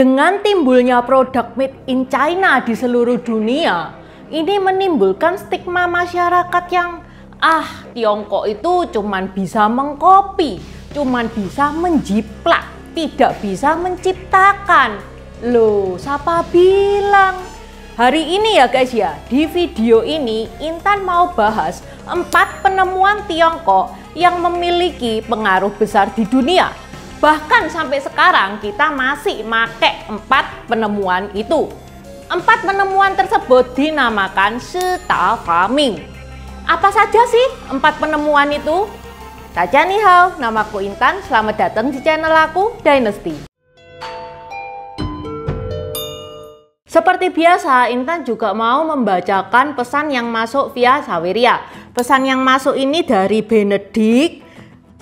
Dengan timbulnya produk made in China di seluruh dunia, ini menimbulkan stigma masyarakat yang ah Tiongkok itu cuman bisa mengkopi, cuman bisa menjiplak, tidak bisa menciptakan. Loh, siapa bilang? Hari ini ya guys ya, di video ini Intan mau bahas empat penemuan Tiongkok yang memiliki pengaruh besar di dunia Bahkan sampai sekarang kita masih make empat penemuan itu. Empat penemuan tersebut dinamakan star farming. Apa saja sih empat penemuan itu? Saja nih hal namaku Intan, selamat datang di channel aku Dynasty. Seperti biasa, Intan juga mau membacakan pesan yang masuk via Saweria. Pesan yang masuk ini dari Benedict,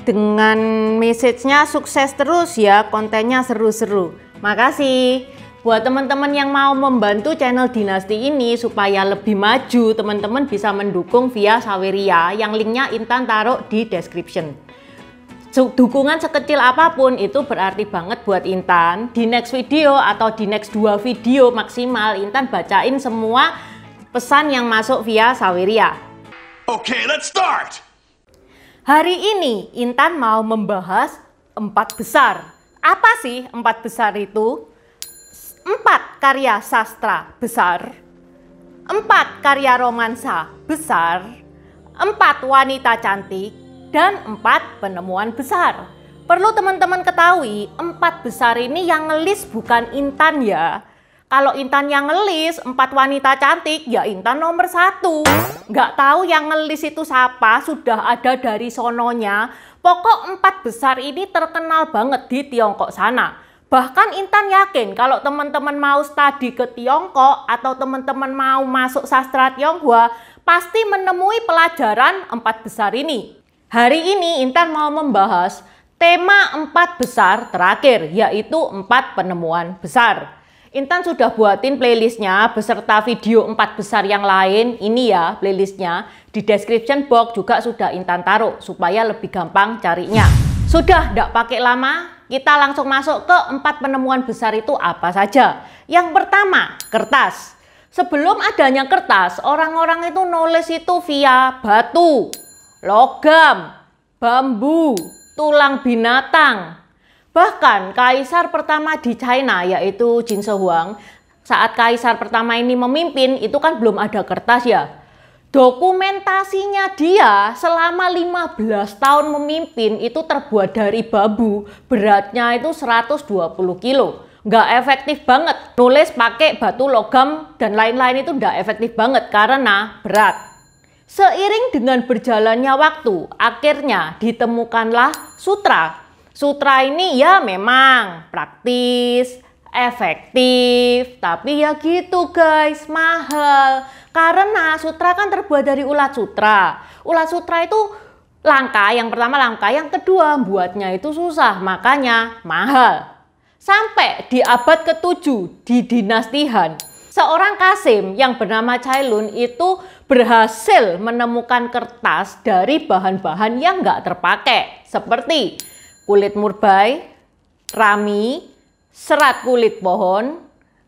dengan message-nya sukses terus ya, kontennya seru-seru. Makasih. Buat teman-teman yang mau membantu channel Dinasti ini supaya lebih maju, teman-teman bisa mendukung via Saweria yang linknya Intan taruh di description. Dukungan sekecil apapun itu berarti banget buat Intan. Di next video atau di next dua video maksimal Intan bacain semua pesan yang masuk via Saweria. Oke, okay, let's start! Hari ini Intan mau membahas empat besar. Apa sih empat besar itu? Empat karya sastra besar, empat karya romansa besar, empat wanita cantik, dan empat penemuan besar. Perlu teman-teman ketahui, empat besar ini yang ngelis bukan Intan ya. Kalau Intan yang ngelis empat wanita cantik, ya Intan nomor satu. Nggak tahu yang ngelis itu siapa, sudah ada dari sononya. Pokok empat besar ini terkenal banget di Tiongkok sana. Bahkan Intan yakin kalau teman-teman mau studi ke Tiongkok atau teman-teman mau masuk sastra Tionghoa, pasti menemui pelajaran empat besar ini. Hari ini Intan mau membahas tema empat besar terakhir, yaitu empat penemuan besar. Intan sudah buatin playlistnya beserta video empat besar yang lain ini ya playlistnya di description box juga sudah Intan taruh supaya lebih gampang carinya sudah tidak pakai lama kita langsung masuk ke empat penemuan besar itu apa saja yang pertama kertas sebelum adanya kertas orang-orang itu nulis itu via batu logam bambu tulang binatang Bahkan kaisar pertama di China yaitu Jin Shi Huang saat kaisar pertama ini memimpin itu kan belum ada kertas ya. Dokumentasinya dia selama 15 tahun memimpin itu terbuat dari babu, beratnya itu 120 kilo. Nggak efektif banget, nulis pakai batu logam dan lain-lain itu nggak efektif banget karena berat. Seiring dengan berjalannya waktu, akhirnya ditemukanlah sutra Sutra ini ya memang praktis, efektif, tapi ya gitu guys, mahal. Karena sutra kan terbuat dari ulat sutra. Ulat sutra itu langka, yang pertama langka, yang kedua buatnya itu susah, makanya mahal. Sampai di abad ke-7 di dinasti Han, seorang Kasim yang bernama Lun itu berhasil menemukan kertas dari bahan-bahan yang nggak terpakai. Seperti kulit murbai, rami, serat kulit pohon,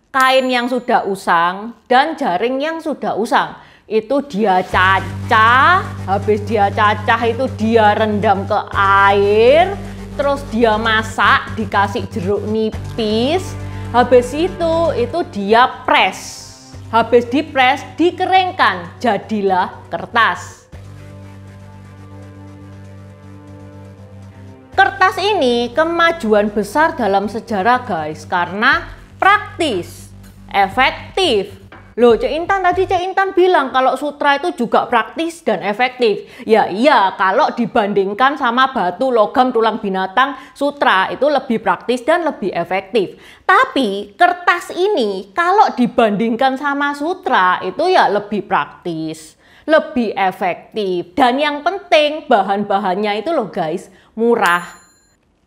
kain yang sudah usang, dan jaring yang sudah usang. Itu dia cacah, habis dia cacah itu dia rendam ke air, terus dia masak dikasih jeruk nipis, habis itu itu dia press. Habis dipres, dikeringkan, jadilah kertas. Kertas ini kemajuan besar dalam sejarah guys karena praktis, efektif. Loh cinta Intan tadi cinta Intan bilang kalau sutra itu juga praktis dan efektif. Ya iya kalau dibandingkan sama batu, logam, tulang binatang, sutra itu lebih praktis dan lebih efektif. Tapi kertas ini kalau dibandingkan sama sutra itu ya lebih praktis lebih efektif. Dan yang penting bahan-bahannya itu loh guys, murah.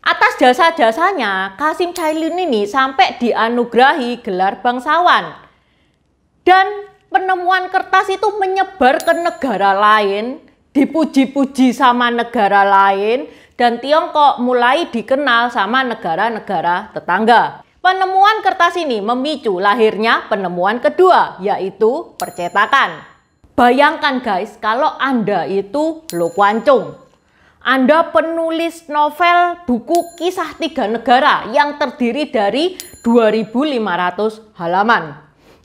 Atas jasa-jasanya, Kasim Cailin ini sampai dianugerahi gelar bangsawan. Dan penemuan kertas itu menyebar ke negara lain, dipuji-puji sama negara lain, dan Tiongkok mulai dikenal sama negara-negara tetangga. Penemuan kertas ini memicu lahirnya penemuan kedua, yaitu percetakan. Bayangkan guys, kalau Anda itu Lo kwancong, Anda penulis novel buku kisah tiga negara yang terdiri dari 2500 halaman.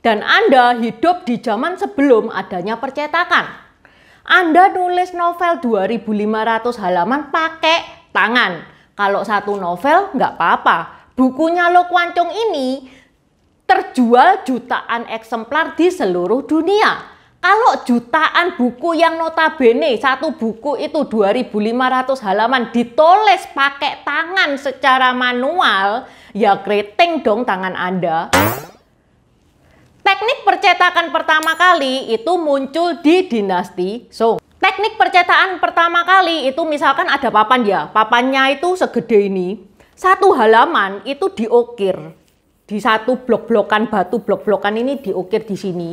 Dan Anda hidup di zaman sebelum adanya percetakan. Anda nulis novel 2500 halaman pakai tangan. Kalau satu novel nggak apa-apa. Bukunya Lo kwancong ini terjual jutaan eksemplar di seluruh dunia kalau jutaan buku yang notabene satu buku itu 2500 halaman ditulis pakai tangan secara manual, ya keriting dong tangan Anda. Teknik percetakan pertama kali itu muncul di dinasti Song. Teknik percetakan pertama kali itu misalkan ada papan ya, papannya itu segede ini. Satu halaman itu diukir. Di satu blok-blokan batu, blok-blokan ini diukir di sini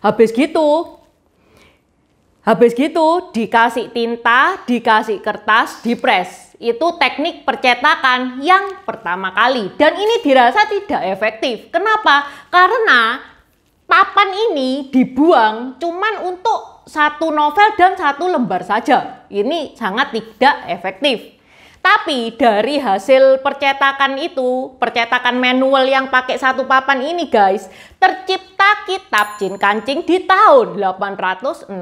Habis gitu, habis gitu dikasih tinta, dikasih kertas, dipres. Itu teknik percetakan yang pertama kali dan ini dirasa tidak efektif. Kenapa? Karena papan ini dibuang cuma untuk satu novel dan satu lembar saja. Ini sangat tidak efektif. Tapi dari hasil percetakan itu, percetakan manual yang pakai satu papan ini guys, tercipta kitab Jin Kancing di tahun 868.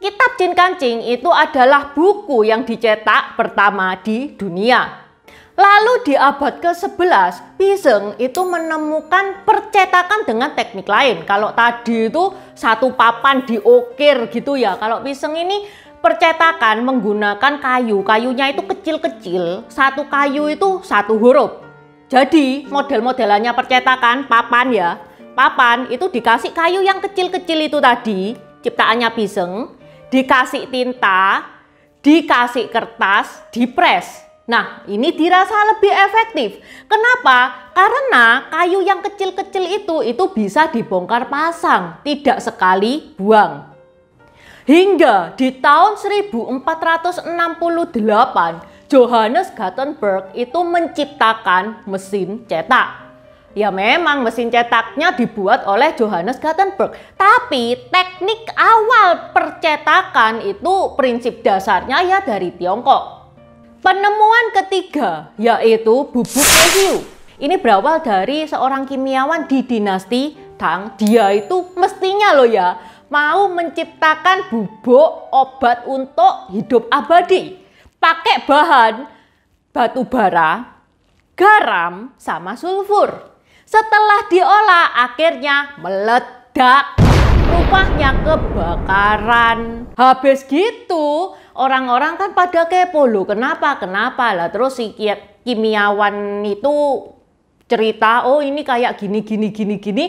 Kitab Jin Kancing itu adalah buku yang dicetak pertama di dunia. Lalu di abad ke-11, Piseng itu menemukan percetakan dengan teknik lain. Kalau tadi itu satu papan diukir gitu ya. Kalau Piseng ini percetakan menggunakan kayu. Kayunya itu kecil-kecil, satu kayu itu satu huruf. Jadi model-modelannya percetakan papan ya. Papan itu dikasih kayu yang kecil-kecil itu tadi, ciptaannya piseng, dikasih tinta, dikasih kertas, dipres. Nah, ini dirasa lebih efektif. Kenapa? Karena kayu yang kecil-kecil itu itu bisa dibongkar pasang, tidak sekali buang. Hingga di tahun 1468, Johannes Gutenberg itu menciptakan mesin cetak. Ya memang mesin cetaknya dibuat oleh Johannes Gutenberg, tapi teknik awal percetakan itu prinsip dasarnya ya dari Tiongkok. Penemuan ketiga yaitu bubuk kayu. Ini berawal dari seorang kimiawan di dinasti Tang. Dia itu mestinya loh ya mau menciptakan bubuk obat untuk hidup abadi. Pakai bahan batu bara, garam, sama sulfur. Setelah diolah akhirnya meledak rupanya kebakaran. Habis gitu orang-orang kan pada kepo loh kenapa kenapa lah terus si kimiawan itu cerita oh ini kayak gini gini gini gini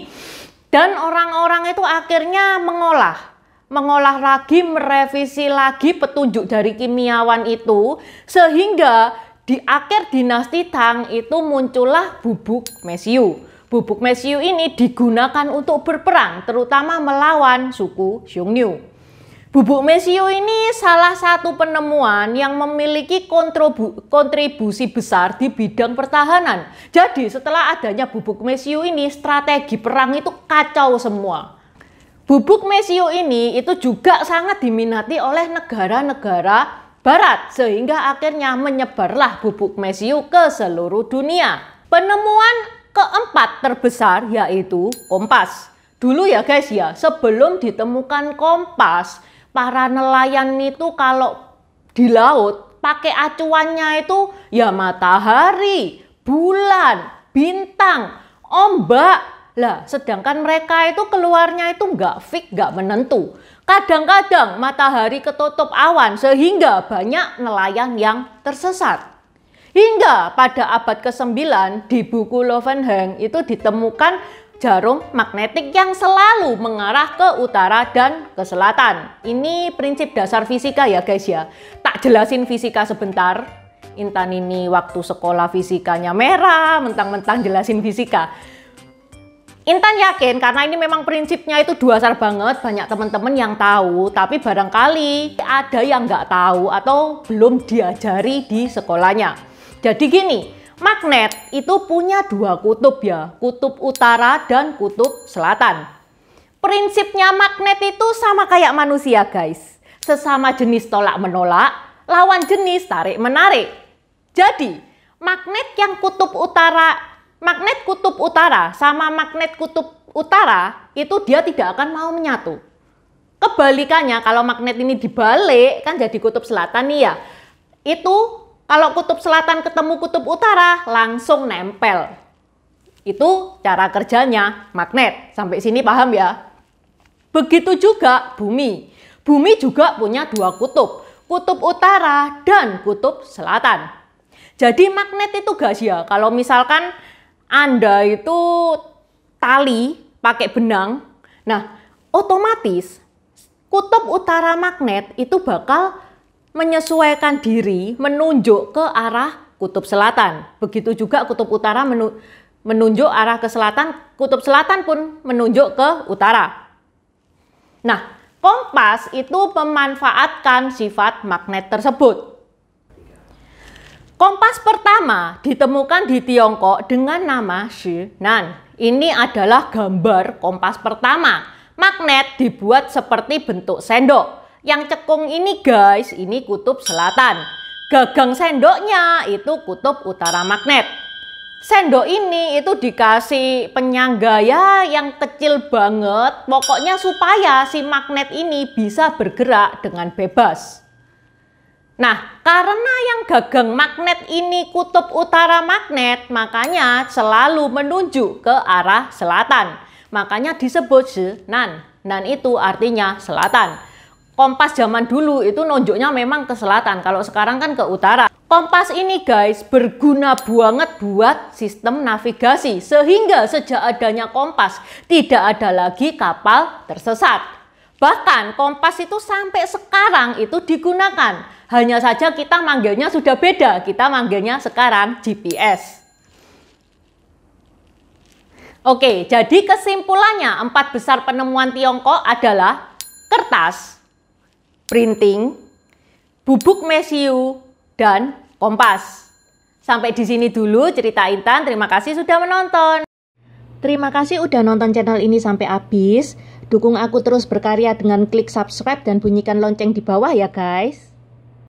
dan orang-orang itu akhirnya mengolah mengolah lagi, merevisi lagi petunjuk dari kimiawan itu sehingga di akhir dinasti Tang itu muncullah bubuk mesiu. Bubuk mesiu ini digunakan untuk berperang terutama melawan suku Xiongnu. Bubuk Mesio ini salah satu penemuan yang memiliki kontribusi besar di bidang pertahanan. Jadi setelah adanya bubuk Mesio ini, strategi perang itu kacau semua. Bubuk Mesio ini itu juga sangat diminati oleh negara-negara barat sehingga akhirnya menyebarlah bubuk Mesio ke seluruh dunia. Penemuan keempat terbesar yaitu kompas. Dulu ya guys ya, sebelum ditemukan kompas, para nelayan itu kalau di laut pakai acuannya itu ya matahari, bulan, bintang, ombak. Lah, sedangkan mereka itu keluarnya itu enggak fix, enggak menentu. Kadang-kadang matahari ketutup awan sehingga banyak nelayan yang tersesat. Hingga pada abad ke-9 di buku Lovenheng itu ditemukan jarum magnetik yang selalu mengarah ke utara dan ke selatan. Ini prinsip dasar fisika ya guys ya. Tak jelasin fisika sebentar. Intan ini waktu sekolah fisikanya merah, mentang-mentang jelasin fisika. Intan yakin karena ini memang prinsipnya itu dasar banget, banyak teman-teman yang tahu, tapi barangkali ada yang nggak tahu atau belum diajari di sekolahnya. Jadi gini, Magnet itu punya dua kutub ya, kutub utara dan kutub selatan. Prinsipnya magnet itu sama kayak manusia guys. Sesama jenis tolak menolak, lawan jenis tarik menarik. Jadi, magnet yang kutub utara, magnet kutub utara sama magnet kutub utara itu dia tidak akan mau menyatu. Kebalikannya kalau magnet ini dibalik kan jadi kutub selatan nih ya. Itu kalau kutub selatan ketemu kutub utara, langsung nempel. Itu cara kerjanya magnet. Sampai sini paham ya? Begitu juga bumi. Bumi juga punya dua kutub, kutub utara dan kutub selatan. Jadi magnet itu gas ya. Kalau misalkan Anda itu tali pakai benang, nah otomatis kutub utara magnet itu bakal menyesuaikan diri menunjuk ke arah kutub selatan. Begitu juga kutub utara menu, menunjuk arah ke selatan, kutub selatan pun menunjuk ke utara. Nah, kompas itu memanfaatkan sifat magnet tersebut. Kompas pertama ditemukan di Tiongkok dengan nama Shinan. Ini adalah gambar kompas pertama. Magnet dibuat seperti bentuk sendok yang cekung ini guys, ini kutub selatan. Gagang sendoknya itu kutub utara magnet. Sendok ini itu dikasih penyangga ya yang kecil banget. Pokoknya supaya si magnet ini bisa bergerak dengan bebas. Nah, karena yang gagang magnet ini kutub utara magnet, makanya selalu menunjuk ke arah selatan. Makanya disebut Nan. Nan itu artinya selatan. Kompas zaman dulu itu nonjoknya memang ke selatan, kalau sekarang kan ke utara. Kompas ini guys berguna banget buat sistem navigasi, sehingga sejak adanya kompas tidak ada lagi kapal tersesat. Bahkan kompas itu sampai sekarang itu digunakan. Hanya saja kita manggilnya sudah beda, kita manggilnya sekarang GPS. Oke, jadi kesimpulannya empat besar penemuan Tiongkok adalah kertas, printing, bubuk mesiu, dan kompas. Sampai di sini dulu cerita Intan. Terima kasih sudah menonton. Terima kasih udah nonton channel ini sampai habis. Dukung aku terus berkarya dengan klik subscribe dan bunyikan lonceng di bawah ya guys.